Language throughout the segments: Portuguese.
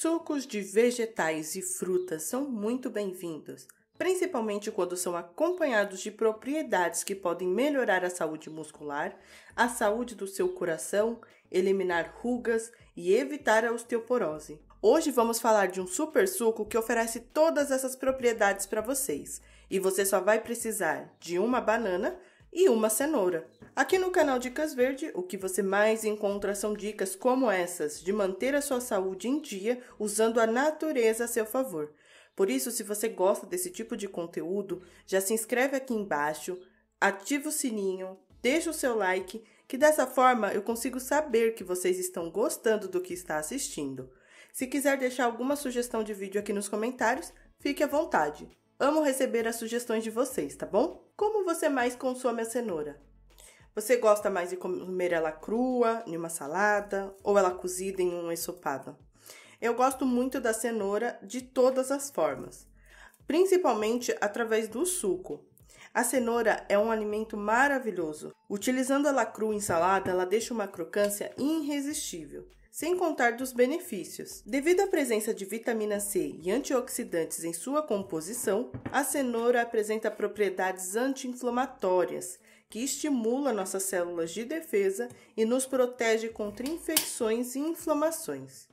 Sucos de vegetais e frutas são muito bem-vindos, principalmente quando são acompanhados de propriedades que podem melhorar a saúde muscular, a saúde do seu coração, eliminar rugas e evitar a osteoporose. Hoje vamos falar de um super suco que oferece todas essas propriedades para vocês, e você só vai precisar de uma banana, e uma cenoura. Aqui no canal Dicas Verde, o que você mais encontra são dicas como essas de manter a sua saúde em dia usando a natureza a seu favor. Por isso, se você gosta desse tipo de conteúdo, já se inscreve aqui embaixo, ativa o sininho, deixa o seu like, que dessa forma eu consigo saber que vocês estão gostando do que está assistindo. Se quiser deixar alguma sugestão de vídeo aqui nos comentários, fique à vontade. Amo receber as sugestões de vocês, tá bom? Como você mais consome a cenoura? Você gosta mais de comer ela crua, em uma salada, ou ela cozida em um ensopado? Eu gosto muito da cenoura de todas as formas, principalmente através do suco. A cenoura é um alimento maravilhoso. Utilizando ela crua em salada, ela deixa uma crocância irresistível sem contar dos benefícios. Devido à presença de vitamina C e antioxidantes em sua composição, a cenoura apresenta propriedades anti-inflamatórias, que estimula nossas células de defesa e nos protege contra infecções e inflamações.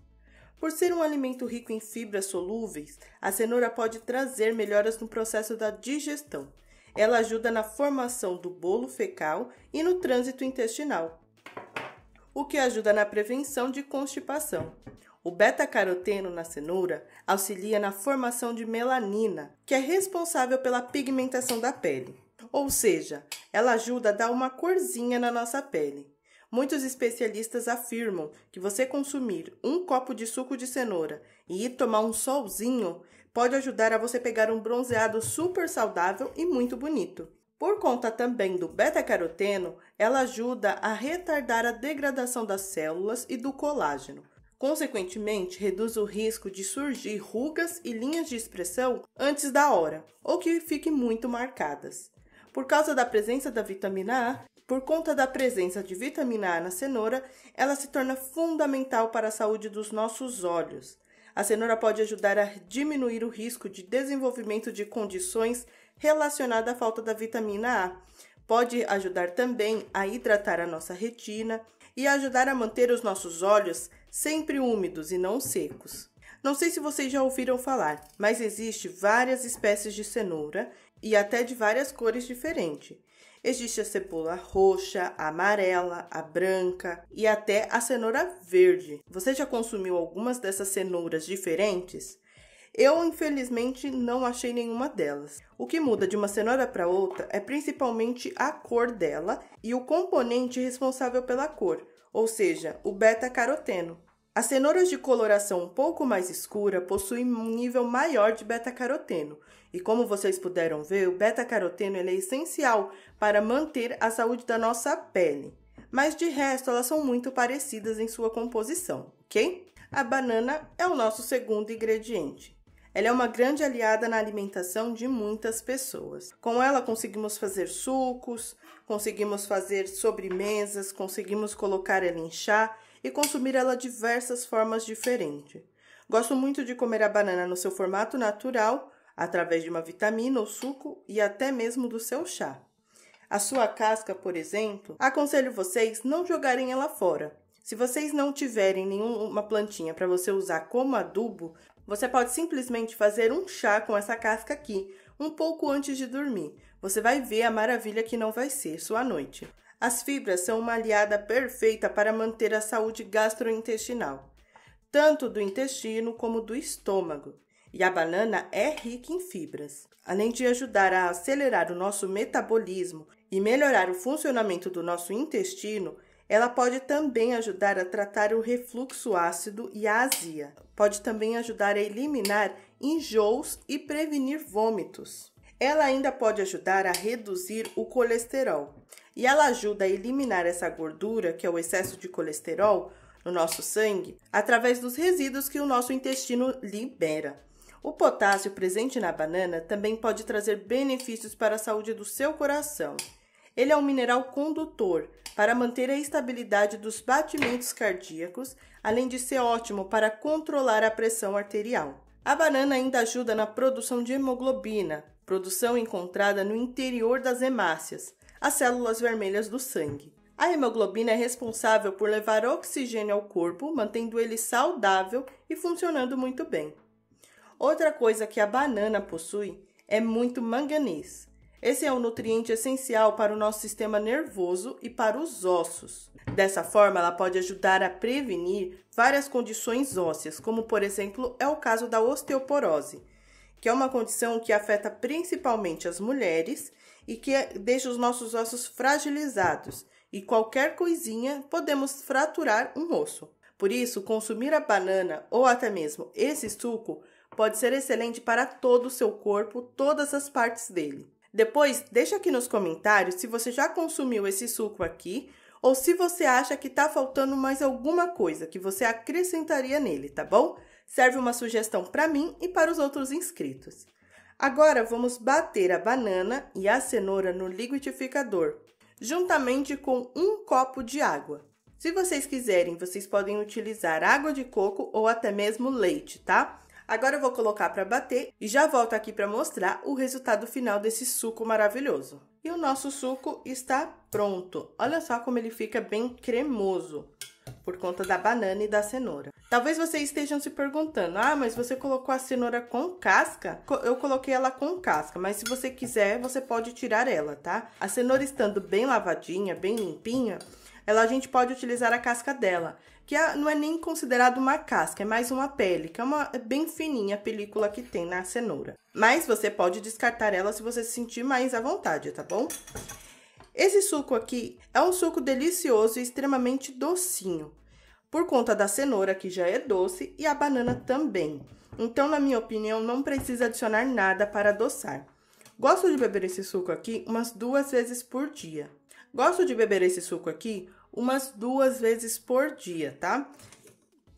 Por ser um alimento rico em fibras solúveis, a cenoura pode trazer melhoras no processo da digestão. Ela ajuda na formação do bolo fecal e no trânsito intestinal, o que ajuda na prevenção de constipação. O beta-caroteno na cenoura auxilia na formação de melanina, que é responsável pela pigmentação da pele. Ou seja, ela ajuda a dar uma corzinha na nossa pele. Muitos especialistas afirmam que você consumir um copo de suco de cenoura e ir tomar um solzinho pode ajudar a você pegar um bronzeado super saudável e muito bonito. Por conta também do beta-caroteno, ela ajuda a retardar a degradação das células e do colágeno. Consequentemente, reduz o risco de surgir rugas e linhas de expressão antes da hora, ou que fiquem muito marcadas. Por causa da presença da vitamina A, por conta da presença de vitamina A na cenoura, ela se torna fundamental para a saúde dos nossos olhos. A cenoura pode ajudar a diminuir o risco de desenvolvimento de condições relacionadas à falta da vitamina A. Pode ajudar também a hidratar a nossa retina e ajudar a manter os nossos olhos sempre úmidos e não secos. Não sei se vocês já ouviram falar, mas existe várias espécies de cenoura e até de várias cores diferentes. Existe a cebola roxa, a amarela, a branca e até a cenoura verde. Você já consumiu algumas dessas cenouras diferentes? Eu, infelizmente, não achei nenhuma delas. O que muda de uma cenoura para outra é principalmente a cor dela e o componente responsável pela cor, ou seja, o beta-caroteno. As cenouras de coloração um pouco mais escura possuem um nível maior de beta-caroteno, e como vocês puderam ver, o beta-caroteno é essencial para manter a saúde da nossa pele. Mas de resto, elas são muito parecidas em sua composição, ok? A banana é o nosso segundo ingrediente. Ela é uma grande aliada na alimentação de muitas pessoas. Com ela conseguimos fazer sucos, conseguimos fazer sobremesas, conseguimos colocar ela em chá e consumir ela diversas formas diferentes. Gosto muito de comer a banana no seu formato natural através de uma vitamina ou suco e até mesmo do seu chá. A sua casca, por exemplo, aconselho vocês não jogarem ela fora. Se vocês não tiverem nenhuma plantinha para você usar como adubo, você pode simplesmente fazer um chá com essa casca aqui, um pouco antes de dormir. Você vai ver a maravilha que não vai ser sua noite. As fibras são uma aliada perfeita para manter a saúde gastrointestinal, tanto do intestino como do estômago. E a banana é rica em fibras. Além de ajudar a acelerar o nosso metabolismo e melhorar o funcionamento do nosso intestino, ela pode também ajudar a tratar o refluxo ácido e a azia. Pode também ajudar a eliminar enjoos e prevenir vômitos. Ela ainda pode ajudar a reduzir o colesterol. E ela ajuda a eliminar essa gordura, que é o excesso de colesterol no nosso sangue, através dos resíduos que o nosso intestino libera. O potássio presente na banana também pode trazer benefícios para a saúde do seu coração. Ele é um mineral condutor para manter a estabilidade dos batimentos cardíacos, além de ser ótimo para controlar a pressão arterial. A banana ainda ajuda na produção de hemoglobina, produção encontrada no interior das hemácias, as células vermelhas do sangue. A hemoglobina é responsável por levar oxigênio ao corpo, mantendo ele saudável e funcionando muito bem. Outra coisa que a banana possui é muito manganês. Esse é um nutriente essencial para o nosso sistema nervoso e para os ossos. Dessa forma, ela pode ajudar a prevenir várias condições ósseas, como por exemplo é o caso da osteoporose, que é uma condição que afeta principalmente as mulheres e que é, deixa os nossos ossos fragilizados, e qualquer coisinha podemos fraturar um osso. Por isso, consumir a banana ou até mesmo esse suco Pode ser excelente para todo o seu corpo, todas as partes dele. Depois, deixa aqui nos comentários se você já consumiu esse suco aqui ou se você acha que está faltando mais alguma coisa que você acrescentaria nele, tá bom? Serve uma sugestão para mim e para os outros inscritos. Agora vamos bater a banana e a cenoura no liquidificador, juntamente com um copo de água. Se vocês quiserem, vocês podem utilizar água de coco ou até mesmo leite, tá? Agora eu vou colocar para bater e já volto aqui para mostrar o resultado final desse suco maravilhoso. E o nosso suco está pronto. Olha só como ele fica bem cremoso por conta da banana e da cenoura. Talvez vocês estejam se perguntando, ah, mas você colocou a cenoura com casca? Eu coloquei ela com casca, mas se você quiser, você pode tirar ela, tá? A cenoura estando bem lavadinha, bem limpinha, ela a gente pode utilizar a casca dela, que é, não é nem considerado uma casca, é mais uma pele, que é uma é bem fininha a película que tem na cenoura. Mas você pode descartar ela se você se sentir mais à vontade, tá bom? Esse suco aqui é um suco delicioso e extremamente docinho, por conta da cenoura que já é doce e a banana também. Então, na minha opinião, não precisa adicionar nada para adoçar. Gosto de beber esse suco aqui umas duas vezes por dia. Gosto de beber esse suco aqui umas duas vezes por dia, tá?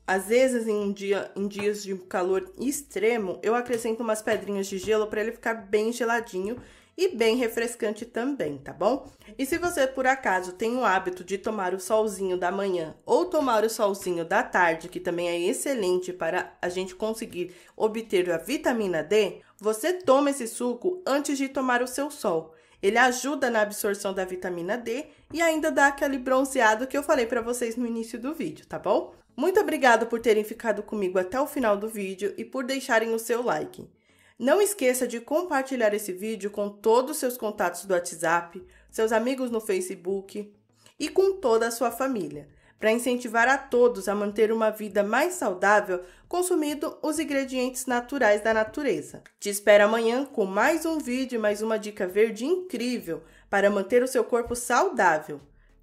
Às vezes, em, um dia, em dias de calor extremo, eu acrescento umas pedrinhas de gelo para ele ficar bem geladinho e bem refrescante também, tá bom? E se você por acaso tem o hábito de tomar o solzinho da manhã ou tomar o solzinho da tarde, que também é excelente para a gente conseguir obter a vitamina D, você toma esse suco antes de tomar o seu sol. Ele ajuda na absorção da vitamina D e ainda dá aquele bronzeado que eu falei para vocês no início do vídeo, tá bom? Muito obrigado por terem ficado comigo até o final do vídeo e por deixarem o seu like. Não esqueça de compartilhar esse vídeo com todos os seus contatos do WhatsApp, seus amigos no Facebook e com toda a sua família. Para incentivar a todos a manter uma vida mais saudável, consumindo os ingredientes naturais da natureza. Te espero amanhã com mais um vídeo e mais uma dica verde incrível para manter o seu corpo saudável.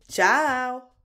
Tchau!